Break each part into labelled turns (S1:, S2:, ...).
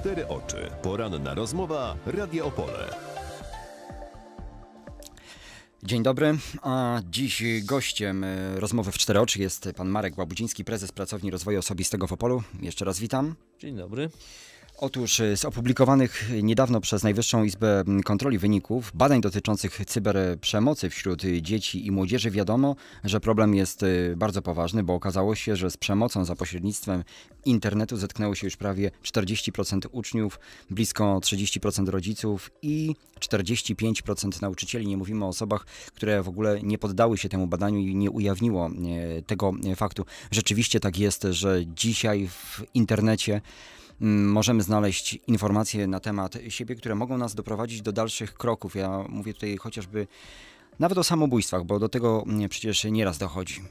S1: Cztery oczy.
S2: Poranna rozmowa Radio Opole. Dzień dobry. A dziś gościem e, rozmowy w cztery oczy jest pan Marek Łabudziński, prezes Pracowni Rozwoju Osobistego w Opolu. Jeszcze raz witam. Dzień dobry. Otóż e, z opublikowanych niedawno przez Najwyższą Izbę Kontroli wyników badań dotyczących cyberprzemocy wśród dzieci i młodzieży wiadomo, że problem jest e, bardzo poważny, bo okazało się, że z przemocą za pośrednictwem internetu zetknęło się już prawie 40% uczniów, blisko 30% rodziców i 45% nauczycieli. Nie mówimy o osobach, które w ogóle nie poddały się temu badaniu i nie ujawniło e, tego faktu. Rzeczywiście tak jest, że dzisiaj w internecie Mm, możemy znaleźć informacje na temat siebie, które mogą nas doprowadzić do dalszych kroków. Ja mówię tutaj chociażby nawet o samobójstwach, bo do tego mm, przecież nieraz dochodzi.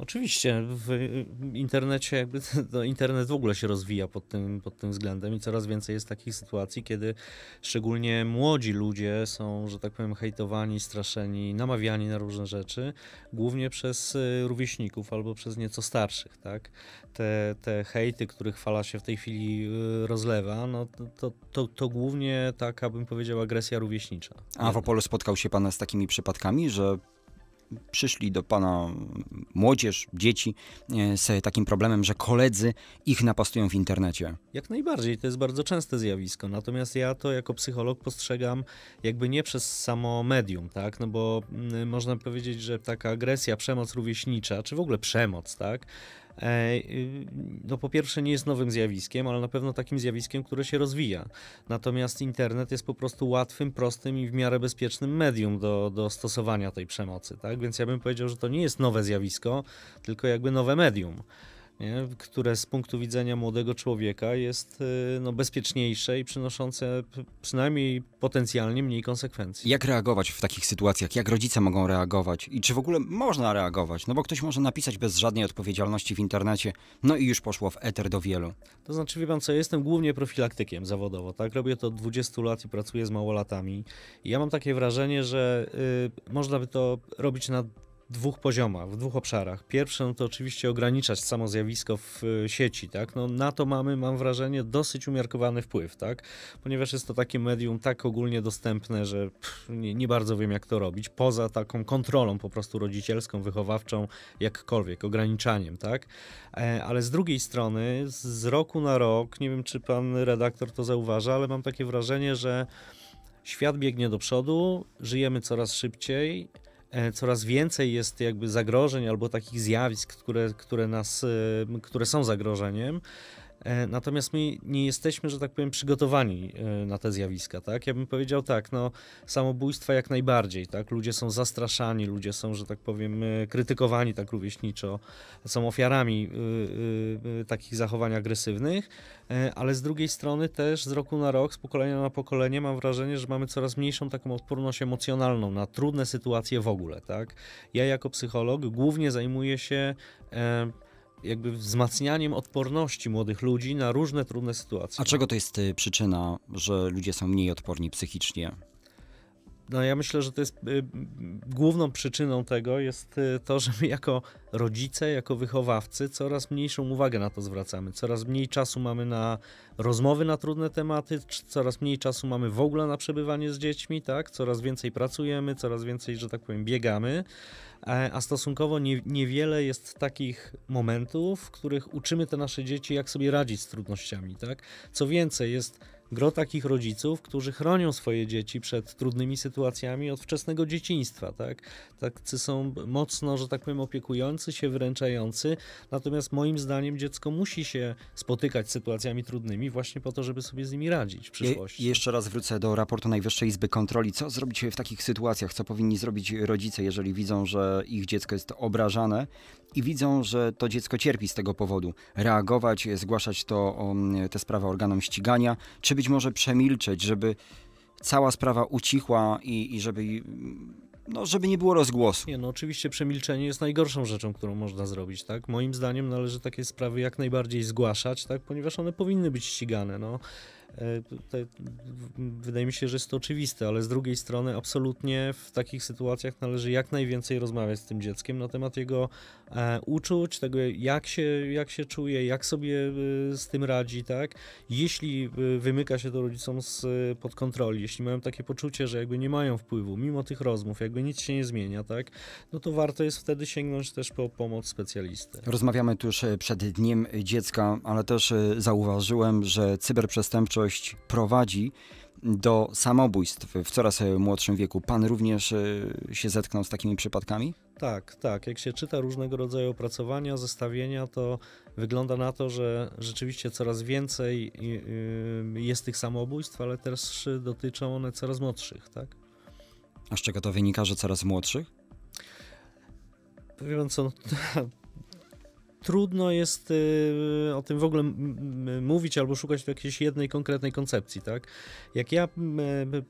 S1: Oczywiście, w internecie jakby no, internet w ogóle się rozwija pod tym, pod tym względem i coraz więcej jest takich sytuacji, kiedy szczególnie młodzi ludzie są, że tak powiem, hejtowani, straszeni, namawiani na różne rzeczy, głównie przez y, rówieśników albo przez nieco starszych, tak? Te, te hejty, których fala się w tej chwili y, rozlewa, no to, to, to głównie taka, bym powiedział, agresja rówieśnicza. A w
S2: Opolu spotkał się Pan z takimi przypadkami, że przyszli do pana młodzież, dzieci e, z takim problemem, że koledzy ich napastują w internecie.
S1: Jak najbardziej, to jest bardzo częste zjawisko. Natomiast ja to jako psycholog postrzegam jakby nie przez samo medium, tak? No bo mm, można powiedzieć, że taka agresja, przemoc rówieśnicza, czy w ogóle przemoc, tak? E, y, no po pierwsze nie jest nowym zjawiskiem, ale na pewno takim zjawiskiem, które się rozwija. Natomiast internet jest po prostu łatwym, prostym i w miarę bezpiecznym medium do, do stosowania tej przemocy, tak? Więc ja bym powiedział, że to nie jest nowe zjawisko, tylko jakby nowe medium nie? które z punktu widzenia młodego człowieka jest y, no, bezpieczniejsze i przynoszące przynajmniej potencjalnie mniej konsekwencji.
S2: Jak reagować w takich sytuacjach? Jak rodzice mogą reagować? I czy w ogóle można reagować? No bo ktoś może napisać bez żadnej odpowiedzialności w internecie, no i już poszło w eter do wielu.
S1: To znaczy, wie pan co, jestem głównie profilaktykiem zawodowo, tak? Robię to od 20 lat i pracuję z małolatami. I ja mam takie wrażenie, że y, można by to robić na dwóch poziomach, w dwóch obszarach. no to oczywiście ograniczać samo zjawisko w e, sieci, tak? No, na to mamy, mam wrażenie, dosyć umiarkowany wpływ, tak? Ponieważ jest to takie medium tak ogólnie dostępne, że pff, nie, nie, bardzo wiem, jak to robić, poza taką kontrolą po prostu rodzicielską, wychowawczą, jakkolwiek, ograniczaniem, tak? E, ale z drugiej strony, z roku na rok, nie wiem, czy pan redaktor to zauważa, ale mam takie wrażenie, że Świat biegnie do przodu, żyjemy coraz szybciej, E, coraz więcej jest jakby zagrożeń albo takich zjawisk, które, które nas, e, które są zagrożeniem. E, natomiast my nie jesteśmy, że tak powiem, przygotowani e, na te zjawiska, tak? Ja bym powiedział tak, no samobójstwa jak najbardziej, tak? Ludzie są zastraszani, ludzie są, że tak powiem, e, krytykowani tak rówieśniczo, są ofiarami takich zachowań agresywnych, ale z drugiej strony też z roku na rok, z pokolenia na pokolenie mam wrażenie, że mamy coraz mniejszą taką odporność emocjonalną na trudne sytuacje w ogóle, tak? Ja jako psycholog głównie zajmuję się jakby wzmacnianiem odporności młodych ludzi na różne trudne sytuacje.
S2: A czego to jest y, przyczyna, że ludzie są mniej odporni psychicznie?
S1: no ja myślę, że to jest y, główną przyczyną tego jest y, to, że my jako rodzice, jako wychowawcy coraz mniejszą uwagę na to zwracamy. Coraz mniej czasu mamy na rozmowy na trudne tematy, coraz mniej czasu mamy w ogóle na przebywanie z dziećmi, tak? Coraz więcej pracujemy, coraz więcej, że tak powiem, biegamy, e, a, stosunkowo nie, niewiele jest takich momentów, w których uczymy te nasze dzieci, jak sobie radzić z trudnościami, tak? Co więcej, jest gro takich rodziców, którzy chronią swoje dzieci przed trudnymi sytuacjami od wczesnego dzieciństwa, tak? Tacy są mocno, że tak powiem, opiekujący się, wyręczający, natomiast moim zdaniem dziecko musi się spotykać z sytuacjami trudnymi właśnie po to, żeby sobie z nimi radzić w przyszłości.
S2: jeszcze raz wrócę do raportu Najwyższej Izby Kontroli. Co zrobić w takich sytuacjach? Co powinni zrobić rodzice, jeżeli widzą, że ich dziecko jest obrażane i widzą, że to dziecko cierpi z tego powodu? Reagować, zgłaszać to, mm, te sprawy organom ścigania, czy być może przemilczeć, żeby cała sprawa ucichła i, i żeby no, żeby nie było rozgłosu. Nie, no oczywiście przemilczenie jest najgorszą rzeczą, którą można
S1: zrobić, tak? Moim zdaniem należy takie sprawy jak najbardziej zgłaszać, tak? Ponieważ one powinny być ścigane, no. E, wydaje mi się, że jest to oczywiste, ale z drugiej strony absolutnie w takich sytuacjach należy jak najwięcej rozmawiać z tym dzieckiem na temat jego e, uczuć, tego jak się, jak się czuje, jak sobie e, z tym radzi, tak? Jeśli wymyka się to rodzicom z, pod kontroli, jeśli mają takie poczucie, że jakby nie mają wpływu, mimo tych rozmów, jakby nic się nie zmienia, tak? No to warto jest wtedy sięgnąć też po pomoc specjalisty.
S2: Rozmawiamy tuż przed Dniem Dziecka, ale też zauważyłem, że cyberprzestępczość prowadzi do samobójstw w coraz młodszym wieku. Pan również e, się zetknął z takimi przypadkami?
S1: Tak, tak. Jak się czyta różnego rodzaju opracowania, zestawienia, to wygląda na to, że rzeczywiście coraz więcej e, e, jest tych samobójstw, ale też dotyczą one coraz młodszych, tak?
S2: A z czego to wynika, że coraz młodszych?
S1: Powiem co, no, trudno jest y, o tym w ogóle mówić albo szukać jakiejś jednej konkretnej koncepcji, tak? Jak ja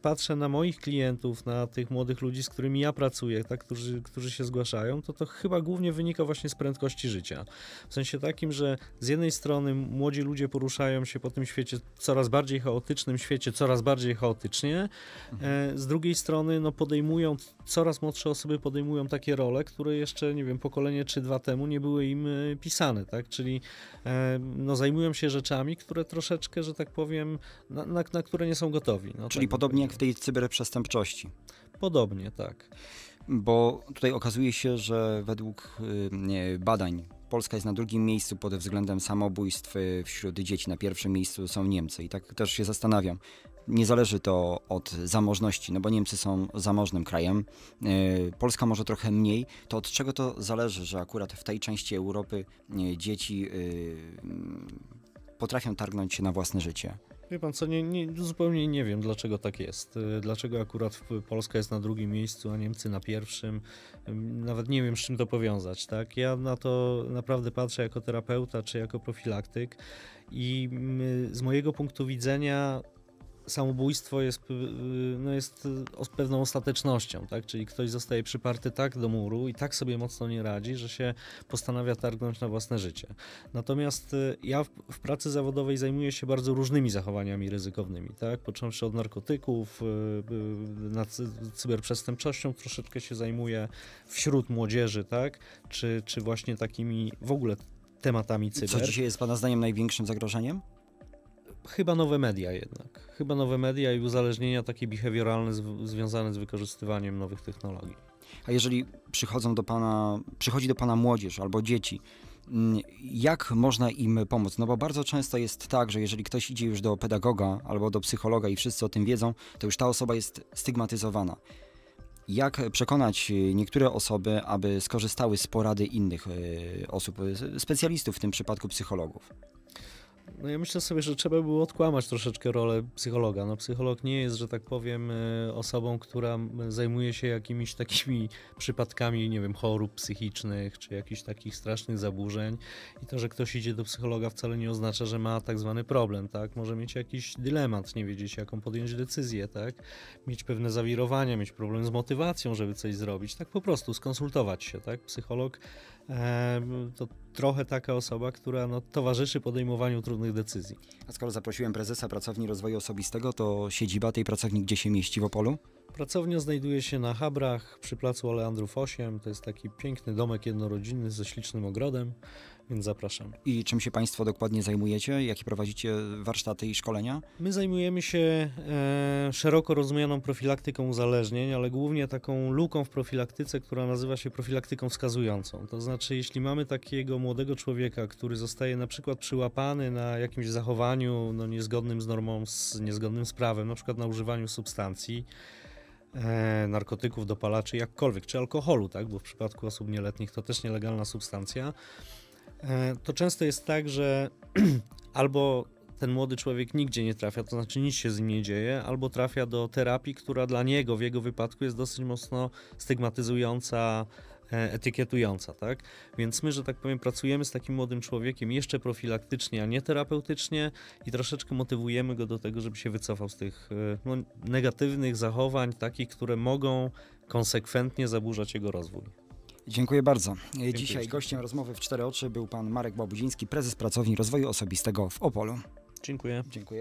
S1: patrzę na moich klientów, na tych młodych ludzi, z którymi ja pracuję, tak, którzy, którzy się zgłaszają, to to chyba głównie wynika właśnie z prędkości życia. W sensie takim, że z jednej strony młodzi ludzie poruszają się po tym świecie, coraz bardziej chaotycznym świecie, coraz bardziej chaotycznie, e, z drugiej strony no podejmują, coraz młodsze osoby podejmują takie role, które jeszcze, nie wiem, pokolenie czy dwa temu nie były im e, pisane pisany, tak? Czyli e, no, zajmują się rzeczami, które troszeczkę, że tak powiem, na, na, na które nie są gotowi. No, Czyli tak podobnie
S2: jak w tej cyberprzestępczości. Podobnie, tak. Bo tutaj okazuje się, że według nie, y, badań Polska jest na drugim miejscu pod względem samobójstw e, wśród dzieci. Na pierwszym miejscu są Niemcy. I tak też się zastanawiam, nie zależy to od zamożności, no bo Niemcy są zamożnym krajem, y, Polska może trochę mniej, to od czego to zależy, że akurat w tej części Europy y, dzieci y, mm, potrafią targnąć się na własne życie?
S1: Wie pan co, nie, nie, zupełnie nie wiem, dlaczego tak jest. Dlaczego akurat Polska jest na drugim miejscu, a Niemcy na pierwszym. Nawet nie wiem, z czym to powiązać. Tak? Ja na to naprawdę patrzę jako terapeuta czy jako profilaktyk i mm, z mojego punktu widzenia samobójstwo jest, y, y, no jest y, pewną ostatecznością, tak? Czyli ktoś zostaje przyparty tak do muru i tak sobie mocno nie radzi, że się postanawia targnąć na własne życie. Natomiast ja w, w pracy zawodowej zajmuję się bardzo różnymi zachowaniami ryzykownymi, tak? Począwszy od narkotyków, nad cyberprzestępczością troszeczkę się zajmuję wśród młodzieży, tak? Czy, czy właśnie
S2: takimi w ogóle tematami cyber. Co dzisiaj jest Pana zdaniem największym zagrożeniem? chyba nowe media jednak.
S1: Chyba nowe media i uzależnienia takie behawioralne z, związane z wykorzystywaniem
S2: nowych technologii. A jeżeli przychodzą do pana, przychodzi do pana młodzież albo dzieci, mm, jak można im pomóc? No bo bardzo często jest tak, że jeżeli ktoś idzie już do pedagoga albo do psychologa i wszyscy o tym wiedzą, to już ta osoba jest stygmatyzowana. Jak przekonać y, niektóre osoby, aby skorzystały z porady innych y, osób, y, specjalistów w tym przypadku psychologów?
S1: No ja myślę sobie, że trzeba było odkłamać troszeczkę rolę psychologa. No psycholog nie jest, że tak powiem, e, osobą, która zajmuje się jakimiś takimi przypadkami, nie wiem, chorób psychicznych czy jakichś takich strasznych zaburzeń. I to, że ktoś idzie do psychologa wcale nie oznacza, że ma tak zwany problem, tak? Może mieć jakiś dylemat, nie wiedzieć jaką podjąć decyzję, tak? Mieć pewne zawirowania, mieć problem z motywacją, żeby coś zrobić. Tak po prostu skonsultować się, tak? Psycholog e, to trochę taka osoba, która no, towarzyszy podejmowaniu trudnych decyzji.
S2: A skoro zaprosiłem prezesa pracowni rozwoju osobistego, to siedziba tej pracowni gdzie się mieści w Opolu? Pracownia znajduje
S1: się na Habrach przy placu Aleandrów 8. To jest taki piękny domek jednorodzinny ze ślicznym
S2: ogrodem, więc zapraszam. I czym się Państwo dokładnie zajmujecie? Jakie prowadzicie warsztaty i szkolenia?
S1: My zajmujemy się e, szeroko rozumianą profilaktyką uzależnień, ale głównie taką luką w profilaktyce, która nazywa się profilaktyką wskazującą. To znaczy, jeśli mamy takiego młodego człowieka, który zostaje na przykład przyłapany na jakimś zachowaniu no, niezgodnym z normą, z, niezgodnym z prawem, na przykład na używaniu substancji, E, narkotyków, dopalaczy, jakkolwiek, czy alkoholu, tak? bo w przypadku osób nieletnich to też nielegalna substancja, e, to często jest tak, że albo ten młody człowiek nigdzie nie trafia, to znaczy nic się z nim nie dzieje, albo trafia do terapii, która dla niego w jego wypadku jest dosyć mocno stygmatyzująca, E, etykietująca, tak? Więc my, że tak powiem, pracujemy z takim młodym człowiekiem jeszcze profilaktycznie, a nie terapeutycznie i troszeczkę motywujemy go do tego, żeby się wycofał z tych e, no, negatywnych zachowań, takich, które mogą
S2: konsekwentnie zaburzać jego rozwój. Dziękuję bardzo. E, Dziękuję Dzisiaj jeszcze. gościem rozmowy w Cztery Oczy był pan Marek Babudziński, prezes Pracowni Rozwoju Osobistego w Opolu. Dziękuję. Dziękuję.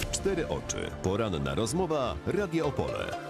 S2: W Cztery Oczy. Poranna rozmowa Radio Opole.